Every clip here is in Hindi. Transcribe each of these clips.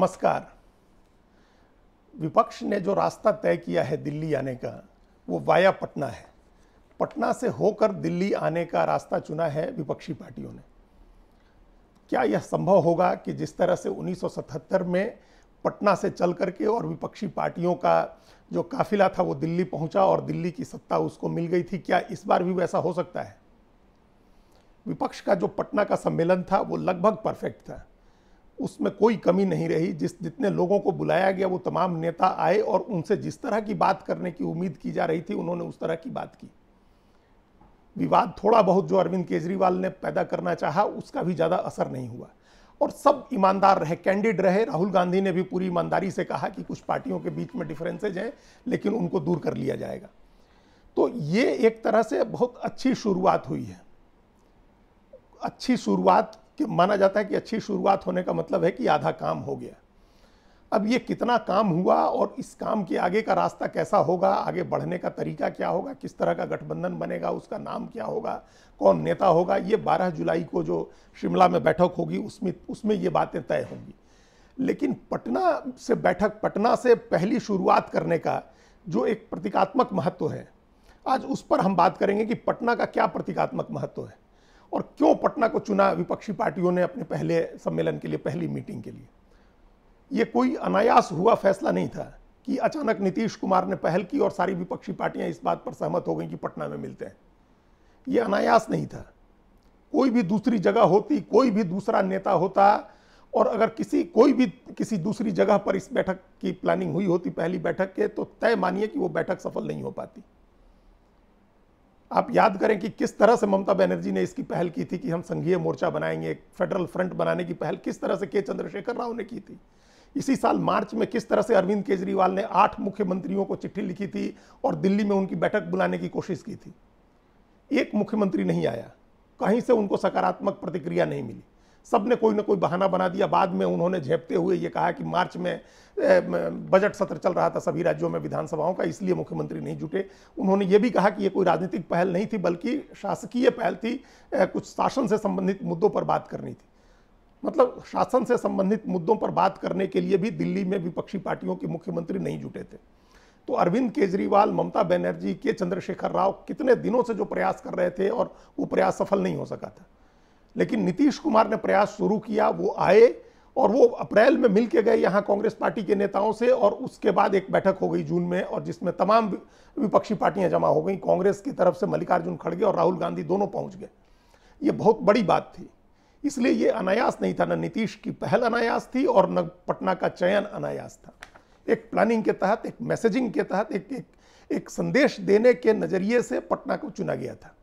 नमस्कार विपक्ष ने जो रास्ता तय किया है दिल्ली आने का वो वाया पटना है पटना से होकर दिल्ली आने का रास्ता चुना है विपक्षी पार्टियों ने क्या यह संभव होगा कि जिस तरह से 1977 में पटना से चल करके और विपक्षी पार्टियों का जो काफिला था वो दिल्ली पहुंचा और दिल्ली की सत्ता उसको मिल गई थी क्या इस बार भी वैसा हो सकता है विपक्ष का जो पटना का सम्मेलन था वो लगभग परफेक्ट था उसमें कोई कमी नहीं रही जिस जितने लोगों को बुलाया गया वो तमाम नेता आए और उनसे जिस तरह की बात करने की उम्मीद की जा रही थी उन्होंने उस तरह की बात की विवाद थोड़ा बहुत जो अरविंद केजरीवाल ने पैदा करना चाहा उसका भी ज़्यादा असर नहीं हुआ और सब ईमानदार रहे कैंडिड रहे राहुल गांधी ने भी पूरी ईमानदारी से कहा कि कुछ पार्टियों के बीच में डिफरेंसेज हैं लेकिन उनको दूर कर लिया जाएगा तो ये एक तरह से बहुत अच्छी शुरुआत हुई है अच्छी शुरुआत कि माना जाता है कि अच्छी शुरुआत होने का मतलब है कि आधा काम हो गया अब ये कितना काम हुआ और इस काम के आगे का रास्ता कैसा होगा आगे बढ़ने का तरीका क्या होगा किस तरह का गठबंधन बनेगा उसका नाम क्या होगा कौन नेता होगा ये 12 जुलाई को जो शिमला में बैठक होगी उसमें उसमें ये बातें तय होंगी लेकिन पटना से बैठक पटना से पहली शुरुआत करने का जो एक प्रतीकात्मक महत्व है आज उस पर हम बात करेंगे कि पटना का क्या प्रतीकात्मक महत्व है और क्यों पटना को चुना विपक्षी पार्टियों ने अपने पहले सम्मेलन के लिए पहली मीटिंग के लिए ये कोई अनायास हुआ फैसला नहीं था कि अचानक नीतीश कुमार ने पहल की और सारी विपक्षी पार्टियां इस बात पर सहमत हो गई कि पटना में मिलते हैं ये अनायास नहीं था कोई भी दूसरी जगह होती कोई भी दूसरा नेता होता और अगर किसी कोई भी किसी दूसरी जगह पर इस बैठक की प्लानिंग हुई होती पहली बैठक के तो तय मानिए कि वो बैठक सफल नहीं हो पाती आप याद करें कि किस तरह से ममता बनर्जी ने इसकी पहल की थी कि हम संघीय मोर्चा बनाएंगे एक फेडरल फ्रंट बनाने की पहल किस तरह से के चंद्रशेखर राव ने की थी इसी साल मार्च में किस तरह से अरविंद केजरीवाल ने आठ मुख्यमंत्रियों को चिट्ठी लिखी थी और दिल्ली में उनकी बैठक बुलाने की कोशिश की थी एक मुख्यमंत्री नहीं आया कहीं से उनको सकारात्मक प्रतिक्रिया नहीं मिली सब ने कोई ना कोई बहाना बना दिया बाद में उन्होंने झेपते हुए ये कहा कि मार्च में बजट सत्र चल रहा था सभी राज्यों में विधानसभाओं का इसलिए मुख्यमंत्री नहीं जुटे उन्होंने ये भी कहा कि ये कोई राजनीतिक पहल नहीं थी बल्कि शासकीय पहल थी कुछ शासन से संबंधित मुद्दों पर बात करनी थी मतलब शासन से संबंधित मुद्दों पर बात करने के लिए भी दिल्ली में विपक्षी पार्टियों के मुख्यमंत्री नहीं जुटे थे तो अरविंद केजरीवाल ममता बनर्जी के चंद्रशेखर राव कितने दिनों से जो प्रयास कर रहे थे और वो प्रयास सफल नहीं हो सका था लेकिन नीतीश कुमार ने प्रयास शुरू किया वो आए और वो अप्रैल में मिल के गए यहाँ कांग्रेस पार्टी के नेताओं से और उसके बाद एक बैठक हो गई जून में और जिसमें तमाम विपक्षी पार्टियां जमा हो गई कांग्रेस की तरफ से मल्लिकार्जुन खड़गे और राहुल गांधी दोनों पहुंच गए ये बहुत बड़ी बात थी इसलिए ये अनायास नहीं था न नीतीश की पहल अनायास थी और न पटना का चयन अनायास था एक प्लानिंग के तहत एक मैसेजिंग के तहत एक एक, एक संदेश देने के नज़रिए से पटना को चुना गया था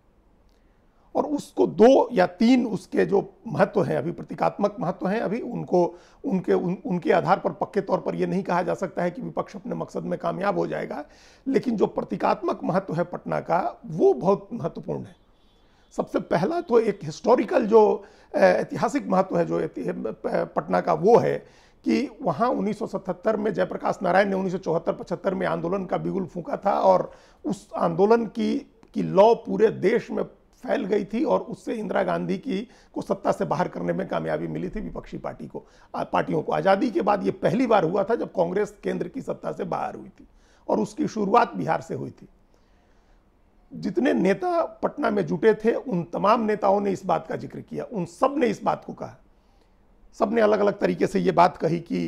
और उसको दो या तीन उसके जो महत्व हैं अभी प्रतीकात्मक महत्व हैं अभी उनको उनके उन, उनके आधार पर पक्के तौर पर यह नहीं कहा जा सकता है कि विपक्ष अपने मकसद में कामयाब हो जाएगा लेकिन जो प्रतीकात्मक महत्व है पटना का वो बहुत महत्वपूर्ण है सबसे पहला तो एक हिस्टोरिकल जो ऐतिहासिक महत्व है जो पटना का वो है कि वहाँ 1977 में जयप्रकाश नारायण ने उन्नीस सौ में आंदोलन का बिगुल फूका था और उस आंदोलन की की लॉ पूरे देश में फैल गई थी और उससे इंदिरा गांधी की को सत्ता से बाहर करने में कामयाबी मिली थी विपक्षी पार्टी को पार्टियों को आज़ादी के बाद ये पहली बार हुआ था जब कांग्रेस केंद्र की सत्ता से बाहर हुई थी और उसकी शुरुआत बिहार से हुई थी जितने नेता पटना में जुटे थे उन तमाम नेताओं ने इस बात का जिक्र किया उन सब ने इस बात को कहा सब ने अलग अलग तरीके से ये बात कही कि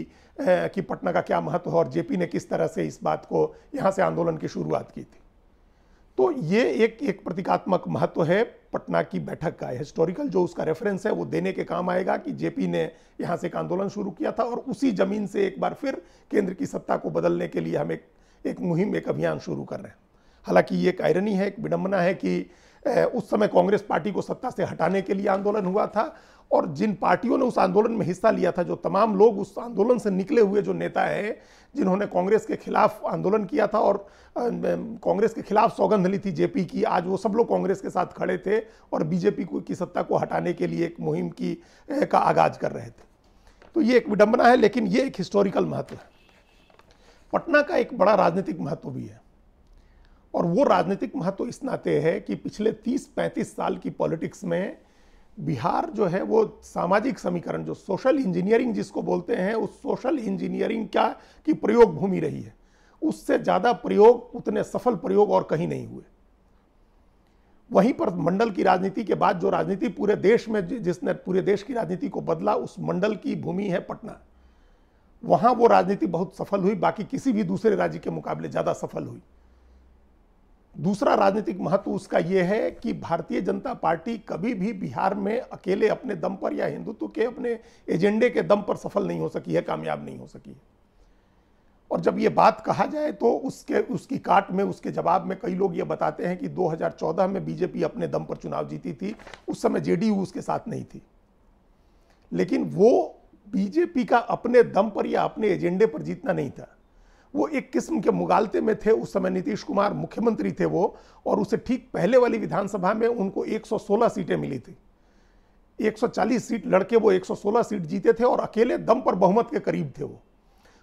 कि पटना का क्या महत्व है और जेपी ने किस तरह से इस बात को यहाँ से आंदोलन की शुरुआत की थी तो ये एक एक प्रतीकात्मक महत्व है पटना की बैठक का हिस्टोरिकल जो उसका रेफरेंस है वो देने के काम आएगा कि जेपी ने यहाँ से एक आंदोलन शुरू किया था और उसी जमीन से एक बार फिर केंद्र की सत्ता को बदलने के लिए हम एक एक मुहिम एक अभियान शुरू कर रहे हैं हालांकि ये एक आयरनी है एक विडम्बना है कि उस समय कांग्रेस पार्टी को सत्ता से हटाने के लिए आंदोलन हुआ था और जिन पार्टियों ने उस आंदोलन में हिस्सा लिया था जो तमाम लोग उस आंदोलन से निकले हुए जो नेता है जिन्होंने कांग्रेस के खिलाफ आंदोलन किया था और कांग्रेस के खिलाफ सौगंध ली थी जेपी की आज वो सब लोग कांग्रेस के साथ खड़े थे और बीजेपी की सत्ता को हटाने के लिए एक मुहिम की का आगाज कर रहे थे तो ये एक विडंबना है लेकिन ये एक हिस्टोरिकल महत्व है पटना का एक बड़ा राजनीतिक महत्व भी है और वो राजनीतिक महत्व इस नाते है कि पिछले 30-35 साल की पॉलिटिक्स में बिहार जो है वो सामाजिक समीकरण जो सोशल इंजीनियरिंग जिसको बोलते हैं उस सोशल इंजीनियरिंग क्या की प्रयोग भूमि रही है उससे ज़्यादा प्रयोग उतने सफल प्रयोग और कहीं नहीं हुए वहीं पर मंडल की राजनीति के बाद जो राजनीति पूरे देश में जिसने पूरे देश की राजनीति को बदला उस मंडल की भूमि है पटना वहाँ वो राजनीति बहुत सफल हुई बाकी किसी भी दूसरे राज्य के मुकाबले ज़्यादा सफल हुई दूसरा राजनीतिक महत्व उसका यह है कि भारतीय जनता पार्टी कभी भी बिहार में अकेले अपने दम पर या हिंदुत्व के अपने एजेंडे के दम पर सफल नहीं हो सकी है कामयाब नहीं हो सकी है और जब ये बात कहा जाए तो उसके उसकी काट में उसके जवाब में कई लोग ये बताते हैं कि 2014 में बीजेपी अपने दम पर चुनाव जीती थी उस समय जेडीयू उसके साथ नहीं थी लेकिन वो बीजेपी का अपने दम पर या अपने एजेंडे पर जीतना नहीं था वो एक किस्म के मुगालते में थे उस समय नीतीश कुमार मुख्यमंत्री थे वो और उसे ठीक पहले वाली विधानसभा में उनको 116 सीटें मिली थी 140 सीट लड़के वो 116 सीट जीते थे और अकेले दम पर बहुमत के करीब थे वो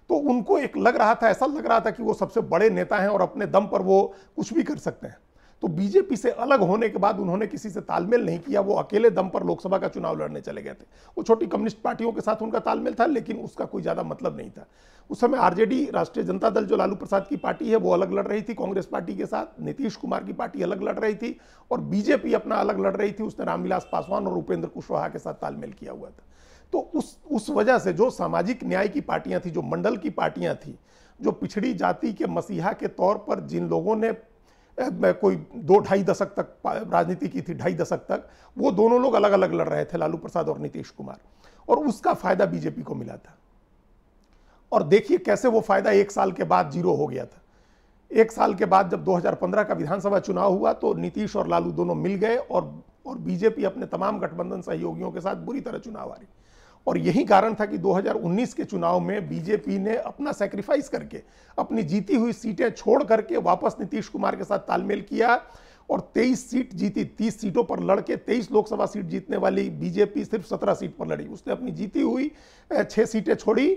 तो उनको एक लग रहा था ऐसा लग रहा था कि वो सबसे बड़े नेता हैं और अपने दम पर वो कुछ भी कर सकते हैं तो बीजेपी से अलग होने के बाद उन्होंने किसी से तालमेल नहीं किया वो अकेले दम पर लोकसभा का चुनाव लड़ने चले गए थे वो छोटी कम्युनिस्ट पार्टियों के साथ उनका तालमेल था लेकिन उसका कोई ज़्यादा मतलब नहीं था उस समय आरजेडी राष्ट्रीय जनता दल जो लालू प्रसाद की पार्टी है वो अलग लड़ रही थी कांग्रेस पार्टी के साथ नीतीश कुमार की पार्टी अलग लड़ रही थी और बीजेपी अपना अलग लड़ रही थी उसने रामविलास पासवान और उपेंद्र कुशवाहा के साथ तालमेल किया हुआ था तो उस उस वजह से जो सामाजिक न्याय की पार्टियां थी जो मंडल की पार्टियां थी जो पिछड़ी जाति के मसीहा के तौर पर जिन लोगों ने कोई दो ढाई दशक तक राजनीति की थी ढाई दशक तक वो दोनों लोग अलग अलग लड़ रहे थे लालू प्रसाद और नीतीश कुमार और उसका फायदा बीजेपी को मिला था और देखिए कैसे वो फायदा एक साल के बाद जीरो हो गया था एक साल के बाद जब 2015 का विधानसभा चुनाव हुआ तो नीतीश और लालू दोनों मिल गए और और बीजेपी अपने तमाम गठबंधन सहयोगियों के साथ बुरी तरह चुनाव हारी और यही कारण था कि 2019 के चुनाव में बीजेपी ने अपना सेक्रीफाइस करके अपनी जीती हुई सीटें छोड़ करके वापस नीतीश कुमार के साथ तालमेल किया और 23 सीट जीती 30 सीटों पर लड़के 23 लोकसभा सीट जीतने वाली बीजेपी सिर्फ 17 सीट पर लड़ी उसने अपनी जीती हुई छः सीटें छोड़ी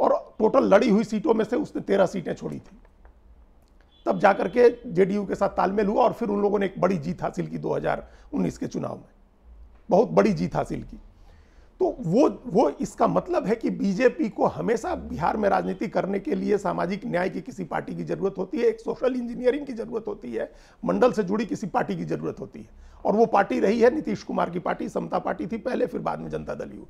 और टोटल लड़ी हुई सीटों में से उसने तेरह सीटें छोड़ी थी तब जाकर के जेडीयू के साथ तालमेल हुआ और फिर उन लोगों ने एक बड़ी जीत हासिल की 2019 के चुनाव में बहुत बड़ी जीत हासिल की तो वो वो इसका मतलब है कि बीजेपी को हमेशा बिहार में राजनीति करने के लिए सामाजिक न्याय की किसी पार्टी की जरूरत होती है एक सोशल इंजीनियरिंग की जरूरत होती है मंडल से जुड़ी किसी पार्टी की जरूरत होती है और वो पार्टी रही है नीतीश कुमार की पार्टी समता पार्टी थी पहले फिर बाद में जनता दल यू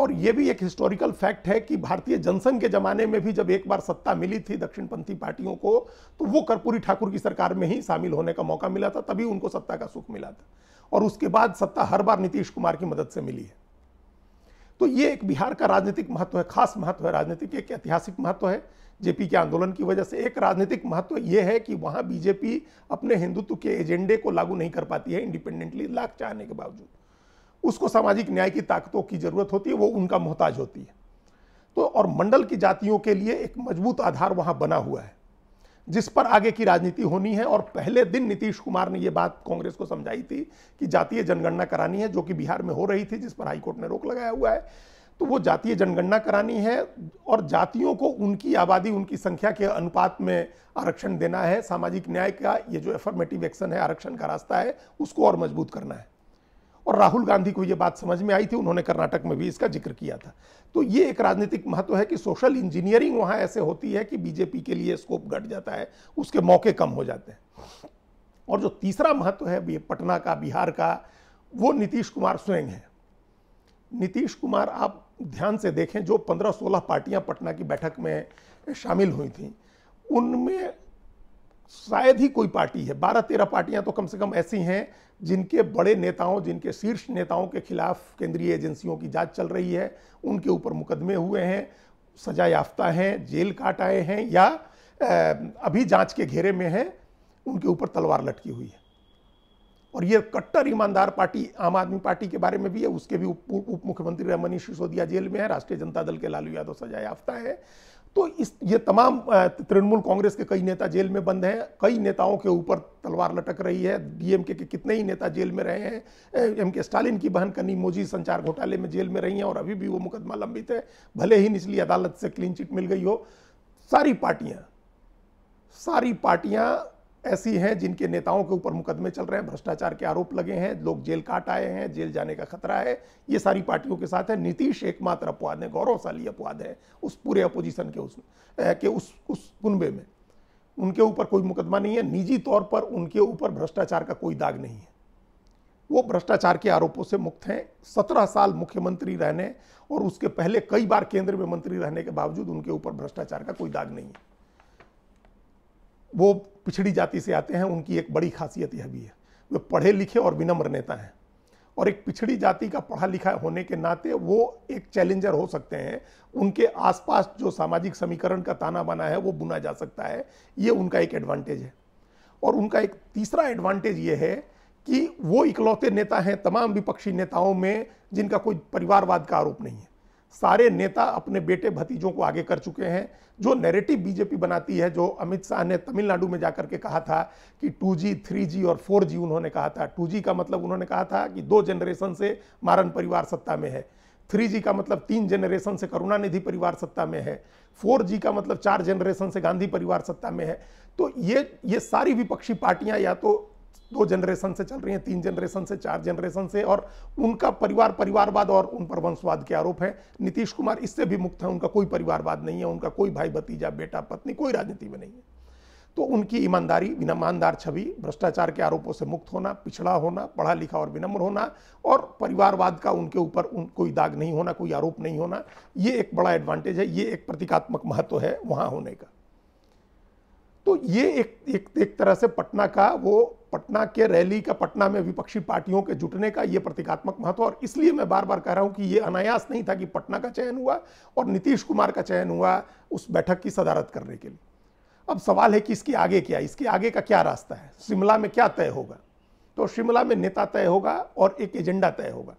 और ये भी एक हिस्टोरिकल फैक्ट है कि भारतीय जनसंघ के जमाने में भी जब एक बार सत्ता मिली थी दक्षिणपंथी पार्टियों को तो वो कर्पूरी ठाकुर की सरकार में ही शामिल होने का मौका मिला था तभी उनको सत्ता का सुख मिला था और उसके बाद सत्ता हर बार नीतीश कुमार की मदद से मिली है तो ये एक बिहार का राजनीतिक महत्व है खास महत्व है राजनीतिक एक ऐतिहासिक महत्व है जेपी के आंदोलन की वजह से एक राजनीतिक महत्व ये है कि वहाँ बीजेपी अपने हिंदुत्व के एजेंडे को लागू नहीं कर पाती है इंडिपेंडेंटली लाख चाहने के बावजूद उसको सामाजिक न्याय की ताकतों की जरूरत होती है वो उनका मोहताज होती है तो और मंडल की जातियों के लिए एक मजबूत आधार वहाँ बना हुआ है जिस पर आगे की राजनीति होनी है और पहले दिन नीतीश कुमार ने यह बात कांग्रेस को समझाई थी कि जातीय जनगणना करानी है जो कि बिहार में हो रही थी जिस पर हाईकोर्ट ने रोक लगाया हुआ है तो वो जातीय जनगणना करानी है और जातियों को उनकी आबादी उनकी संख्या के अनुपात में आरक्षण देना है सामाजिक न्याय का ये जो एफर्मेटिव एक्शन है आरक्षण का रास्ता है उसको और मजबूत करना है और राहुल गांधी को ये बात समझ में आई थी उन्होंने कर्नाटक में भी इसका जिक्र किया था तो ये एक राजनीतिक महत्व है कि सोशल इंजीनियरिंग वहाँ ऐसे होती है कि बीजेपी के लिए स्कोप घट जाता है उसके मौके कम हो जाते हैं और जो तीसरा महत्व है पटना का बिहार का वो नीतीश कुमार स्वयं है नीतीश कुमार आप ध्यान से देखें जो 15-16 पार्टियां पटना की बैठक में शामिल हुई थी उनमें शायद ही कोई पार्टी है बारह तेरह पार्टियां तो कम से कम ऐसी हैं जिनके बड़े नेताओं जिनके शीर्ष नेताओं के खिलाफ केंद्रीय एजेंसियों की जांच चल रही है उनके ऊपर मुकदमे हुए हैं सजा याफ्ता हैं जेल काट आए हैं या अभी जांच के घेरे में हैं उनके ऊपर तलवार लटकी हुई है और ये कट्टर ईमानदार पार्टी आम आदमी पार्टी के बारे में भी है उसके भी उप, मुख्यमंत्री मनीष सिसोदिया जेल में है राष्ट्रीय जनता दल के लालू यादव सजा याफ्ता है तो इस ये तमाम तृणमूल कांग्रेस के कई नेता जेल में बंद हैं कई नेताओं के ऊपर तलवार लटक रही है डीएमके के कितने ही नेता जेल में रहे हैं एम के स्टालिन की बहन कनी मोजी संचार घोटाले में जेल में रही हैं और अभी भी वो मुकदमा लंबित है भले ही निचली अदालत से क्लीन चिट मिल गई हो सारी पार्टियां सारी पार्टियां ऐसी हैं जिनके नेताओं के ऊपर मुकदमे चल रहे हैं भ्रष्टाचार के आरोप लगे हैं लोग जेल काट आए हैं जेल जाने का खतरा है ये सारी पार्टियों के साथ है नीतीश एकमात्र अपवाद है गौरवशाली अपवाद है उस पूरे अपोजिशन के उस के उस उस कुंबे में उनके ऊपर कोई मुकदमा नहीं है निजी तौर पर उनके ऊपर भ्रष्टाचार का कोई दाग नहीं है वो भ्रष्टाचार के आरोपों से मुक्त हैं सत्रह साल मुख्यमंत्री रहने और उसके पहले कई बार केंद्र में मंत्री रहने के बावजूद उनके ऊपर भ्रष्टाचार का कोई दाग नहीं है वो पिछड़ी जाति से आते हैं उनकी एक बड़ी खासियत यह भी है वे पढ़े लिखे और विनम्र नेता हैं और एक पिछड़ी जाति का पढ़ा लिखा होने के नाते वो एक चैलेंजर हो सकते हैं उनके आसपास जो सामाजिक समीकरण का ताना बना है वो बुना जा सकता है ये उनका एक एडवांटेज है और उनका एक तीसरा एडवांटेज ये है कि वो इकलौते नेता हैं तमाम विपक्षी नेताओं में जिनका कोई परिवारवाद का आरोप नहीं है सारे नेता अपने बेटे भतीजों को आगे कर चुके हैं जो नैरेटिव बीजेपी बनाती है जो अमित शाह ने तमिलनाडु में जाकर के कहा था कि 2G, 3G और 4G उन्होंने कहा था 2G का मतलब उन्होंने कहा था कि दो जनरेशन से मारन परिवार सत्ता में है 3G का मतलब तीन जनरेशन से करुणानिधि परिवार सत्ता में है 4G का मतलब चार जनरेशन से गांधी परिवार सत्ता में है तो ये ये सारी विपक्षी पार्टियां या तो दो जनरेशन से चल रही हैं तीन जनरेशन से चार जनरेशन से और उनका परिवार परिवारवाद और उन पर वंशवाद के आरोप है नीतीश कुमार इससे भी मुक्त है उनका कोई परिवारवाद नहीं है उनका कोई भाई भतीजा बेटा पत्नी कोई राजनीति में नहीं है तो उनकी ईमानदारी विनमानदार छवि भ्रष्टाचार के आरोपों से मुक्त होना पिछड़ा होना पढ़ा लिखा और विनम्र होना और परिवारवाद का उनके ऊपर उन कोई दाग नहीं होना कोई आरोप नहीं होना ये एक बड़ा एडवांटेज है ये एक प्रतीकात्मक महत्व है वहाँ होने का तो ये एक एक, एक तरह से पटना का वो पटना के रैली का पटना में विपक्षी पार्टियों के जुटने का ये प्रतीकात्मक महत्व और इसलिए मैं बार बार कह रहा हूँ कि ये अनायास नहीं था कि पटना का चयन हुआ और नीतीश कुमार का चयन हुआ उस बैठक की सदारत करने के लिए अब सवाल है कि इसके आगे क्या इसके आगे का क्या रास्ता है शिमला में क्या तय होगा तो शिमला में नेता तय होगा और एक एजेंडा तय होगा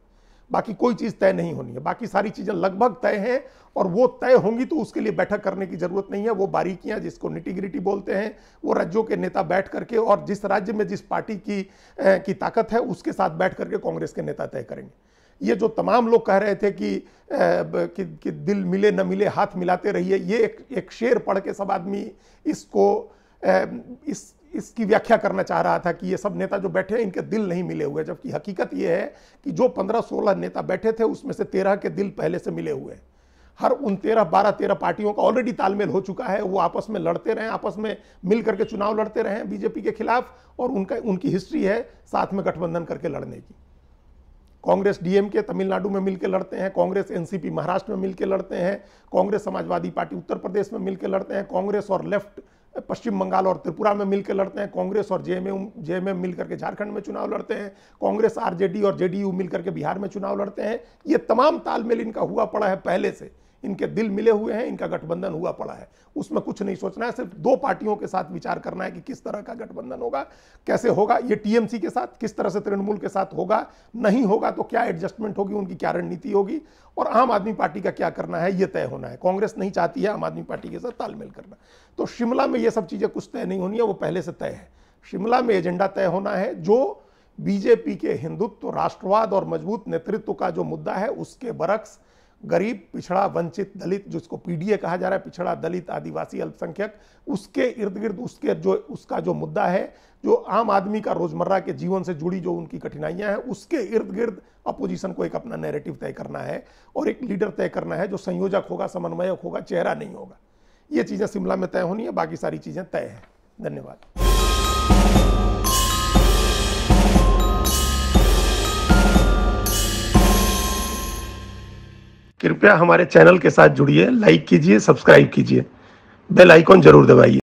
बाकी कोई चीज़ तय नहीं होनी है बाकी सारी चीज़ें लगभग तय हैं और वो तय होंगी तो उसके लिए बैठक करने की जरूरत नहीं है वो बारीकियां जिसको निटिग्रिटी बोलते हैं वो राज्यों के नेता बैठ करके और जिस राज्य में जिस पार्टी की ए, की ताकत है उसके साथ बैठ करके कांग्रेस के नेता तय करेंगे ये जो तमाम लोग कह रहे थे कि, ए, कि, कि दिल मिले न मिले हाथ मिलाते रहिए ये एक, एक शेर पढ़ के सब आदमी इसको इस इसकी व्याख्या करना चाह रहा था कि ये सब नेता जो बैठे हैं इनके दिल नहीं मिले हुए जबकि हकीकत ये है कि जो पंद्रह सोलह नेता बैठे थे उसमें से तेरह के दिल पहले से मिले हुए हैं हर उन तेरह बारह तेरह पार्टियों का ऑलरेडी तालमेल हो चुका है वो आपस में लड़ते रहे आपस में मिल करके चुनाव लड़ते रहे बीजेपी के खिलाफ और उनका उनकी हिस्ट्री है साथ में गठबंधन करके लड़ने की कांग्रेस डीएम के तमिलनाडु में मिलकर लड़ते हैं कांग्रेस एनसीपी महाराष्ट्र में मिलकर लड़ते हैं कांग्रेस समाजवादी पार्टी उत्तर प्रदेश में मिलकर लड़ते हैं कांग्रेस और लेफ्ट पश्चिम बंगाल और त्रिपुरा में मिलकर लड़ते हैं कांग्रेस और जेएमएम जेएमएम मिलकर के झारखंड में चुनाव लड़ते हैं कांग्रेस आरजेडी और जेडीयू मिलकर के बिहार में चुनाव लड़ते हैं ये तमाम तालमेल इनका हुआ पड़ा है पहले से इनके दिल मिले हुए हैं इनका गठबंधन हुआ पड़ा है उसमें कुछ नहीं सोचना है सिर्फ दो पार्टियों के साथ विचार करना है कि किस तरह का गठबंधन होगा कैसे होगा ये टीएमसी के साथ किस तरह से तृणमूल के साथ होगा नहीं होगा तो क्या एडजस्टमेंट होगी उनकी क्या रणनीति होगी और आम आदमी पार्टी का क्या करना है ये तय होना है कांग्रेस नहीं चाहती है आम आदमी पार्टी के साथ तालमेल करना तो शिमला में ये सब चीज़ें कुछ तय नहीं होनी है वो पहले से तय है शिमला में एजेंडा तय होना है जो बीजेपी के हिंदुत्व राष्ट्रवाद और मजबूत नेतृत्व का जो मुद्दा है उसके बरक्स गरीब पिछड़ा वंचित दलित जिसको पीडीए कहा जा रहा है पिछड़ा दलित आदिवासी अल्पसंख्यक उसके इर्द गिर्द उसके जो उसका जो मुद्दा है जो आम आदमी का रोजमर्रा के जीवन से जुड़ी जो उनकी कठिनाइयां हैं उसके इर्द गिर्द अपोजिशन को एक अपना नैरेटिव तय करना है और एक लीडर तय करना है जो संयोजक होगा समन्वयक होगा चेहरा नहीं होगा ये चीज़ें शिमला में तय होनी है बाकी सारी चीज़ें तय हैं धन्यवाद कृपया हमारे चैनल के साथ जुड़िए लाइक कीजिए सब्सक्राइब कीजिए बेल आइकॉन जरूर दबाइए